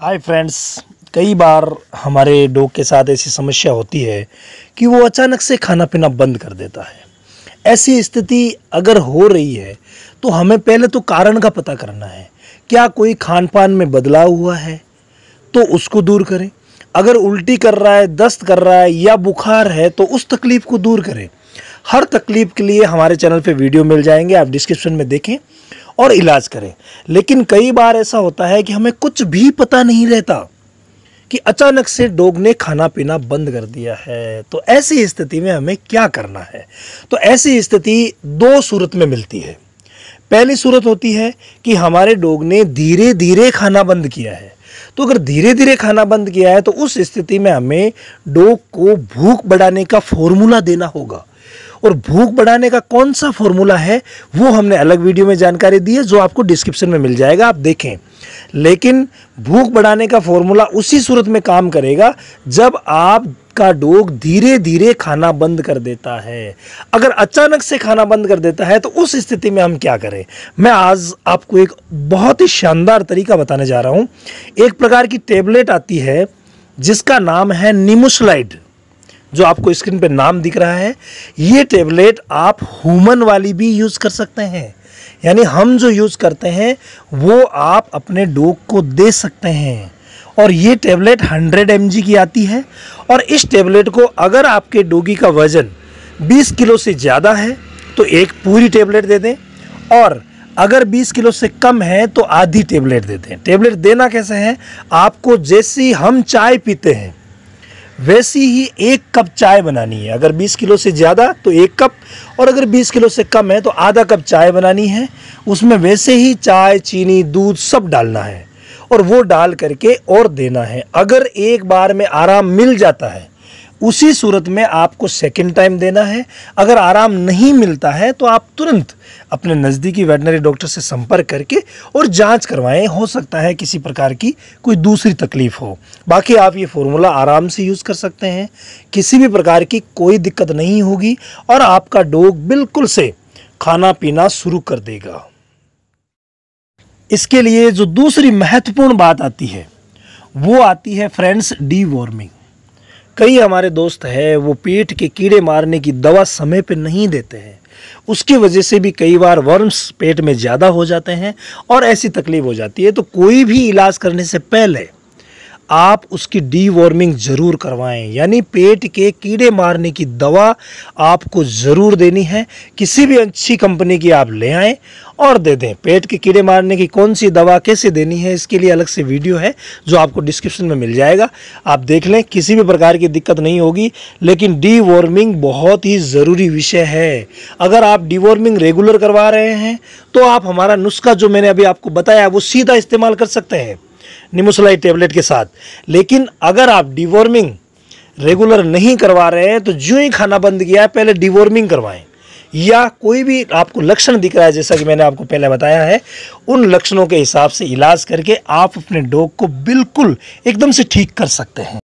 hi friends कई बार हमारे dog के साथ ऐसी समस्या होती है कि वो अचानक से खाना पीना बंद कर देता है ऐसी स्थिति अगर हो रही है तो हमें पहले तो कारण का पता करना है क्या कोई खान पान में बदलाव हुआ है तो उसको दूर करें अगर उल्टी कर रहा है दस्त कर रहा है या बुखार है तो उस तकलीफ़ को दूर करें हर तकलीफ़ के लिए हमारे चैनल पे वीडियो मिल जाएंगे आप डिस्क्रिप्शन में देखें और इलाज करें लेकिन कई बार ऐसा होता है कि हमें कुछ भी पता नहीं रहता कि अचानक से डॉग ने खाना पीना बंद कर दिया है तो ऐसी स्थिति में हमें क्या करना है तो ऐसी स्थिति दो सूरत में मिलती है पहली सूरत होती है कि हमारे डॉग ने धीरे धीरे खाना बंद किया है तो अगर धीरे धीरे खाना बंद किया है तो उस स्थिति में हमें डॉग को भूख बढ़ाने का फॉर्मूला देना होगा और भूख बढ़ाने का कौन सा फॉर्मूला है वो हमने अलग वीडियो में जानकारी दी है जो आपको डिस्क्रिप्शन में मिल जाएगा आप देखें लेकिन भूख बढ़ाने का फॉर्मूला उसी सूरत में काम करेगा जब आप का डोग धीरे धीरे खाना बंद कर देता है अगर अचानक से खाना बंद कर देता है तो उस स्थिति में हम क्या करें मैं आज आपको एक बहुत ही शानदार तरीका बताने जा रहा हूँ एक प्रकार की टेबलेट आती है जिसका नाम है निमुसलाइड जो आपको स्क्रीन पे नाम दिख रहा है ये टेबलेट आप हुमन वाली भी यूज़ कर सकते हैं यानी हम जो यूज़ करते हैं वो आप अपने डोग को दे सकते हैं और ये टेबलेट 100 एम की आती है और इस टेबलेट को अगर आपके डोगी का वज़न 20 किलो से ज़्यादा है तो एक पूरी टेबलेट दे दें और अगर 20 किलो से कम है तो आधी टेबलेट दे दें टेबलेट देना कैसे है आपको जैसी हम चाय पीते हैं वैसी ही एक कप चाय बनानी है अगर 20 किलो से ज़्यादा तो एक कप और अगर 20 किलो से कम है तो आधा कप चाय बनानी है उसमें वैसे ही चाय चीनी दूध सब डालना है और वो डाल करके और देना है अगर एक बार में आराम मिल जाता है उसी सूरत में आपको सेकेंड टाइम देना है अगर आराम नहीं मिलता है तो आप तुरंत अपने नज़दीकी वेटनरी डॉक्टर से संपर्क करके और जांच करवाएं हो सकता है किसी प्रकार की कोई दूसरी तकलीफ़ हो बाकी आप ये फॉर्मूला आराम से यूज़ कर सकते हैं किसी भी प्रकार की कोई दिक्कत नहीं होगी और आपका डोग बिल्कुल से खाना पीना शुरू कर देगा इसके लिए जो दूसरी महत्वपूर्ण बात आती है वो आती है फ्रेंड्स डी वार्मिंग कई हमारे दोस्त हैं वो पेट के कीड़े मारने की दवा समय पर नहीं देते हैं उसकी वजह से भी कई बार वर्म्स पेट में ज़्यादा हो जाते हैं और ऐसी तकलीफ हो जाती है तो कोई भी इलाज करने से पहले आप उसकी डी वार्मिंग ज़रूर करवाएं यानी पेट के कीड़े मारने की दवा आपको ज़रूर देनी है किसी भी अच्छी कंपनी की आप ले आएं और दे दें पेट के कीड़े मारने की कौन सी दवा कैसे देनी है इसके लिए अलग से वीडियो है जो आपको डिस्क्रिप्शन में मिल जाएगा आप देख लें किसी भी प्रकार की दिक्कत नहीं होगी लेकिन डी वार्मिंग बहुत ही ज़रूरी विषय है अगर आप डी रेगुलर करवा रहे हैं तो आप हमारा नुस्खा जो मैंने अभी आपको बताया वो सीधा इस्तेमाल कर सकते हैं निमोसलाई टेबलेट के साथ लेकिन अगर आप डिवॉर्मिंग रेगुलर नहीं करवा रहे हैं तो जो ही खाना बंद किया है पहले डिवॉर्मिंग करवाएं या कोई भी आपको लक्षण दिख रहा है जैसा कि मैंने आपको पहले बताया है उन लक्षणों के हिसाब से इलाज करके आप अपने डॉग को बिल्कुल एकदम से ठीक कर सकते हैं